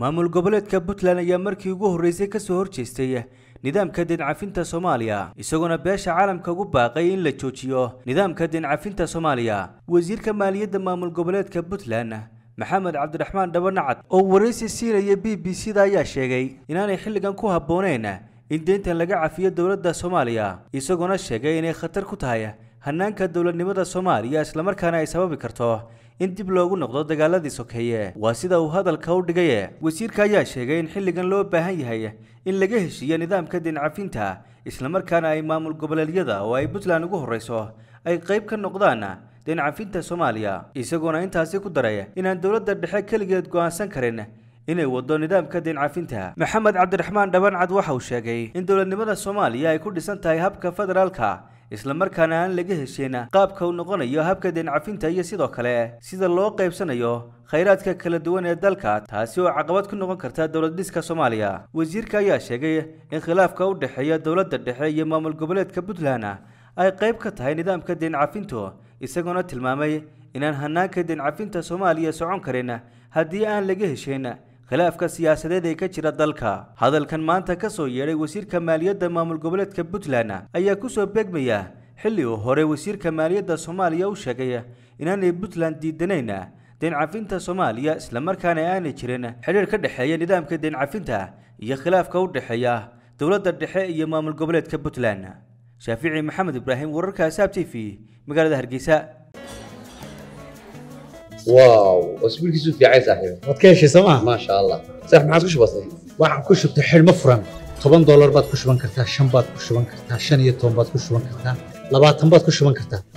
maamul goboleedka puntland ayaa markii ugu horreysay ka soo horjeestay nidaamka dincafinta soomaaliya isagoona beesha caalamka ugu baaqay in la joojiyo nidaamka dincafinta soomaaliya wasiirka maaliyadda maamul goboleedka puntland maxamed cabdiraxmaan dhabanacad oo waraysi siinaya b b c da ayaa sheegay inaanay xilligan ku habbooneen in deyntan laga cafiyo dowladda soomaaliya isagoona sheegay inay khatar ku tahay hannaanka dowladnimada soomaaliya islamarkaana ay sababi karto in dib loogu noqdo dagaaladii sokeeye waa sida uu hadalka u dhigay wasiirka ayaa sheegay in xilligan loo baahan yahay in laga heshiiyo nidaamka deencafinta islamarkaana ay maamul goboleedyada oo ay puntland ugu horreyso ay qayb ka noqdaan deencafinta soomaaliya isagoona intaasi ku daray inaan dowladda dhexe keligeed go'aansan karin inay waddo nidaamka deencafinta maxamed cabdiraxmaan dhabancad waxa uu sheegay in dowladnimada soomaaliya ay ku dhisan tahay habka federaalka islamarkaana aan laga heshin qaabka uu noqonayo habka deencafinta iyo sidoo kale sida loo qaybsanayo khayraadka kala duwan ee dalka taasi oo caqabad ku noqon karta dowlad dhiska soomaaliya wasiirka ayaa sheegay in khilaafka u dhexeeya dowladda dhexe iyo maamul goboleedka puntland ay qayb ka tahay nidaamka deencafintu isagoona tilmaamay inaan hannaanka deencafinta soomaaliya socon karin haddii aan laga heshin khilaafka siyaasadeed ee ka jira dalka hadalkan maanta ka soo yeedhay wasiirka maaliyadda maamul goboleedka puntland ayaa ku soo beegmaya xilli uu hore wasiirka maaliyadda soomaaliya u sheegay inaanay puntland diidanayna deencafinta soomaaliya islamarkaana aanay jirin xidhiir ka dhexeeya nidaamka deencafinta iyo khilaafka u dhexeeya dowladda dhexe iyo maamul goboleedka puntland shaafici maxamed ibraahim wararka asaab t v magaalada hargeysa واو isbuulkiisu fiican saaxiib waad ka heshay soo ma ma sha allah saaxiib maxaad ku shubatay waxaan ku shubtay xidhmo furan toban doolar baad ku shuban kartaa shan baad ku shuban kartaa shan iyo toban baad ku shuban kartaa labaatan baad ku shuban kartaa